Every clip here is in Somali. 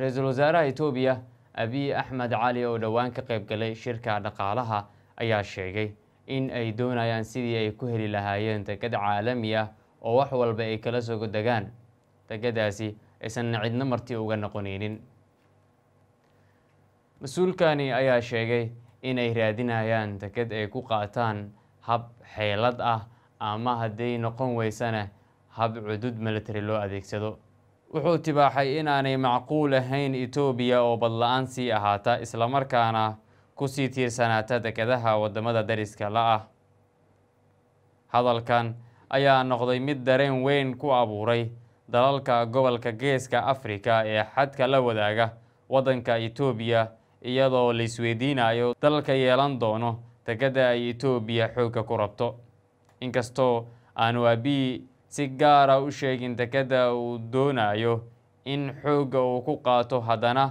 ra-iisul wasaaraha etoobiya abiy axmed cali oo dhowaan ka qayb galay shirka dhaqaalaha ayaa sheegay in ay doonayaan sidii ay ku heli lahaayeen degad caalami ah oo wax walba ay kala sogo degaan degadaasi aysan cidno marti uga noqonaynin mas-uulkani ayaa sheegay inay raadinayaan deked ay ku qaataan hab xeelad ah ama hadday noqon weysana hab cudud military loo adeegsado wuxuu tibaaxay inaanay macquul ahayn itoobiya oo badla-aan sii ahaata islamarkaana kusii tiirsanaata dekedaha waddamada dariska la ah hadalkan ayaa noqday mid dareen weyn ku abuuray dalalka gobolka geeska afrika ee xadka la wadaaga waddanka itoobiya iyadoo la isweydiinayo dalka yeelan doono dekadda ay itoobiya xoogga ku rabto inkastoo aanu abi si gaara ah u sheegin dekedda uu doonayo in xoogga uu ku qaato haddana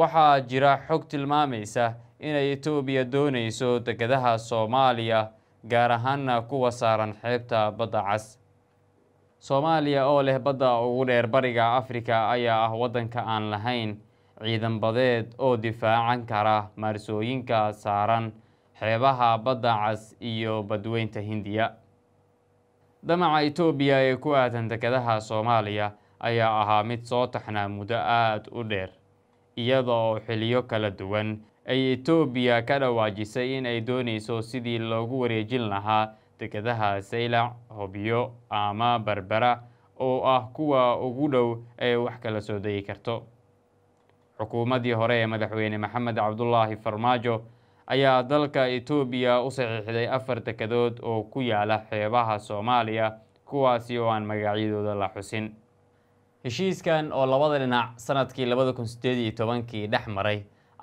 waxaa jira xog tilmaamaysa inay etoobiya doonayso dekedaha soomaaliya gaar ahaanna kuwa saaran xeebta badda cas soomaaliya oo leh badda ugu dheer bariga afrika ayaa ah waddanka aan lahayn ciidan badeed oo difaacan kara maarsooyinka saaran xeebaha badda cas iyo badweynta hindiya damaca etoobiya ee ku aadan dekedaha soomaaliya ayaa ahaa mid soo taxnaa muddo aad u dheer iyada oo xiliyo kala duwan ay etoobiya ka dhawaajisay in ay doonayso sidii loogu wareejin lahaa dekedaha saylac hobiyo ama barbera oo ah kuwa ugu dhow ee wax kala soo dayi karto xukuumaddii hore ee madaxweyne maxamed cabdulaahi farmaajo ayaa dalka etoobiya u saxiixday afar dekadood oo ku yaala xeebaha soomaaliya kuwaasi oo aan magacyadooda la xusin heshiiskan oo labada dhinac sanadkii labada kun sideed iyo tobankii dhex maray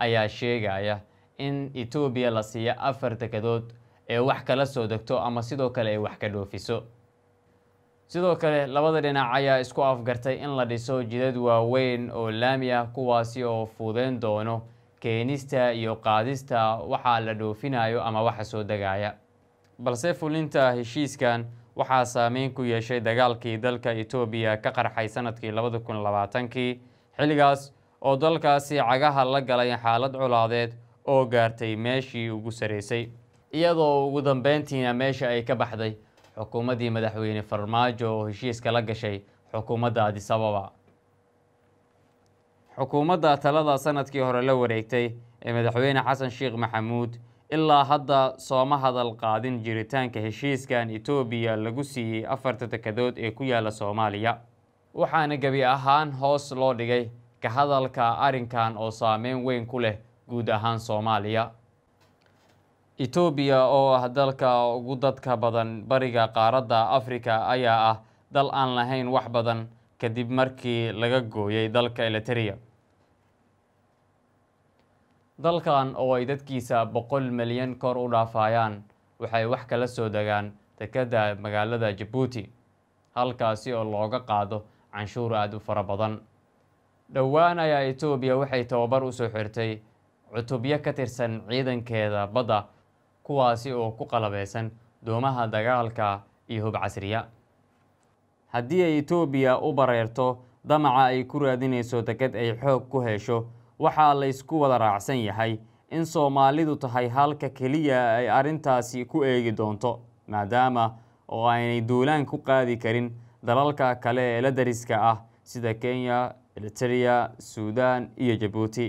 ayaa sheegaya in etoobiya la siiyo afar dekadood ee wax kala soo degto ama sidoo kale ay wax ka dhoofiso sidoo kale labada dhinac ayaa isku afgartay in la dhiso jidad waaweyn oo laami ah kuwaasi oo fuudeyn doono keenista iyo qaadista waxaa la dhoofinayo ama waxa soo degaya balse fulinta heshiiskan waxaa saameyn ku yeeshay dagaalkii dalka etoobiya ka qarxay sanadkii labada kun labaatankii xilligaas oo dalkaasi cagaha la galay xaalad colaadeed oo gaartay meeshii ugu saraysay iyadoo ugu dambeyntiina meesha ay ka baxday xukuumaddii madaxweyne farmaajo oo heshiiska la gashay xukuumadda adisababa xukuumadda talada sanadkii hore la wareegtay ee madaxweyne xasan sheekh maxamuud ilaa hadda sooma hadal qaadin jiritaanka heshiiskan itoobiya lagu siiyey afarta dekadood ee ku yaalla soomaaliya waxaana gebi ahaan hoos loo dhigay ka hadalka arrinkan oo saameyn weyn ku leh guud ahaan soomaaliya etoobiya oo ah dalka ugu dadka badan bariga qaaradda afrika ayaa ah dal aan lahayn wax badan kadib markii laga gooyey dalka eliteria dalkan oo ay dadkiisa boqol milyan kor u dhaafaayaan waxay wax kala soo degaan dekadda magaalada jabuuti halkaasi oo looga qaado canshuur aada u fara badan dhowaan ayaa etoobiya waxay tababar usoo xirtay cutubyo ka tirsan ciidankeeda badda kuwaasi oo ku qalabeysan doomaha dagaalka iyo hub casriya haddii ay etoobiya u bareerto damaca ay ku raadinayso deged ay xoog ku hesho waxaa laysku wada raacsan yahay in soomaalidu tahay halka keliya ay arrintaasi ku eegi doonto maadaama oo aanay duulaan ku qaadi karin dalalka kale ee la dariska ah sida kenya eritereya suudaan iyo jabuuti